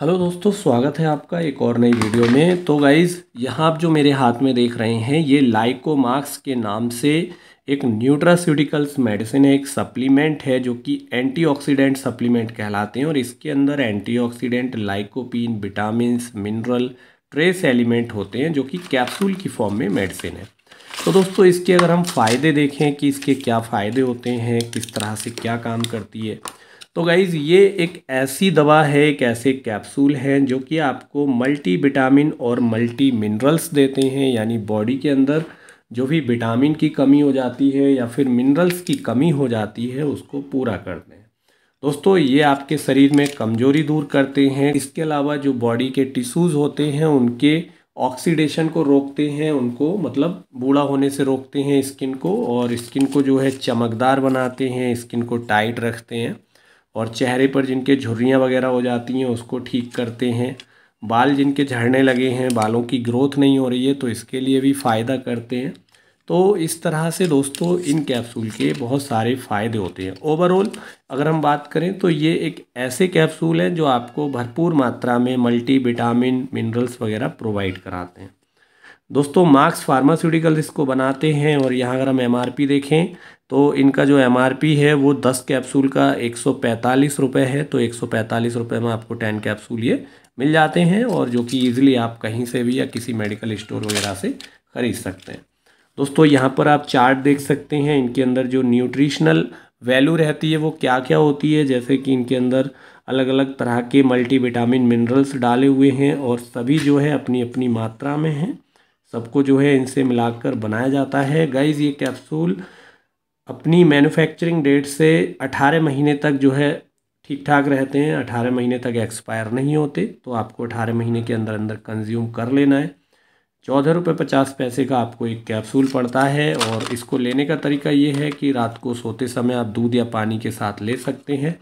hello दोस्तों स्वागत है आपका एक और नई वीडियो में तो गाइज़ यहाँ आप जो मेरे हाथ में देख रहे हैं ये लाइकोमार्क्स के नाम से एक न्यूट्रास्यूटिकल्स मेडिसिन है एक सप्लीमेंट है जो कि एंटीऑक्सीडेंट सप्लीमेंट कहलाते हैं और इसके अंदर antioxidant lycopene vitamin mineral trace element होते हैं जो कि कैप्सूल की फॉर्म में मेडिसिन है तो दोस्तों इसके अगर हम फ़ायदे देखें कि इसके क्या फ़ायदे होते हैं किस तरह से क्या काम करती है तो गाइज़ ये एक ऐसी दवा है एक ऐसे कैप्सूल हैं जो कि आपको मल्टी विटामिन और मल्टी मिनरल्स देते हैं यानी बॉडी के अंदर जो भी विटामिन की कमी हो जाती है या फिर मिनरल्स की कमी हो जाती है उसको पूरा करते हैं दोस्तों ये आपके शरीर में कमजोरी दूर करते हैं इसके अलावा जो बॉडी के टिश्यूज़ होते हैं उनके ऑक्सीडेशन को रोकते हैं उनको मतलब बूढ़ा होने से रोकते हैं स्किन को और स्किन को जो है चमकदार बनाते हैं स्किन को टाइट रखते हैं और चेहरे पर जिनके झुर्रियाँ वगैरह हो जाती हैं उसको ठीक करते हैं बाल जिनके झड़ने लगे हैं बालों की ग्रोथ नहीं हो रही है तो इसके लिए भी फ़ायदा करते हैं तो इस तरह से दोस्तों इन कैप्सूल के बहुत सारे फ़ायदे होते हैं ओवरऑल अगर हम बात करें तो ये एक ऐसे कैप्सूल हैं जो आपको भरपूर मात्रा में मल्टी विटामिन मिनरल्स वगैरह प्रोवाइड कराते हैं दोस्तों मार्क्स फार्मास्यूटिकल इसको बनाते हैं और यहाँ अगर हम एम देखें तो इनका जो एम है वो दस कैप्सूल का एक सौ है तो एक सौ रुपये में आपको टेन कैप्सूल ये मिल जाते हैं और जो कि ईज़िली आप कहीं से भी या किसी मेडिकल स्टोर वगैरह से ख़रीद सकते हैं दोस्तों यहाँ पर आप चार्ट देख सकते हैं इनके अंदर जो न्यूट्रिशनल वैल्यू रहती है वो क्या क्या होती है जैसे कि इनके अंदर अलग अलग तरह के विटामिन मिनरल्स डाले हुए हैं और सभी जो है अपनी अपनी मात्रा में हैं सबको जो है इनसे मिलाकर बनाया जाता है गाइज ये कैप्सूल अपनी मैन्युफैक्चरिंग डेट से 18 महीने तक जो है ठीक ठाक रहते हैं 18 महीने तक एक्सपायर नहीं होते तो आपको 18 महीने के अंदर अंदर कंज्यूम कर लेना है चौदह रुपये पचास पैसे का आपको एक कैप्सूल पड़ता है और इसको लेने का तरीका ये है कि रात को सोते समय आप दूध या पानी के साथ ले सकते हैं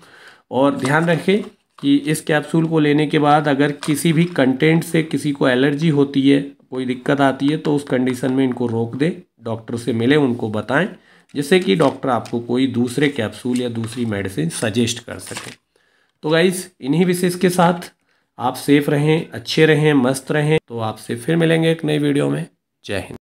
और ध्यान रखें कि इस कैप्सूल को लेने के बाद अगर किसी भी कंटेंट से किसी को एलर्जी होती है कोई दिक्कत आती है तो उस कंडीशन में इनको रोक दे डॉक्टर से मिले उनको बताएं जिससे कि डॉक्टर आपको कोई दूसरे कैप्सूल या दूसरी मेडिसिन सजेस्ट कर सकें तो गाइज़ इन्हीं विशेष के साथ आप सेफ़ रहें अच्छे रहें मस्त रहें तो आपसे फिर मिलेंगे एक नई वीडियो में जय हिंद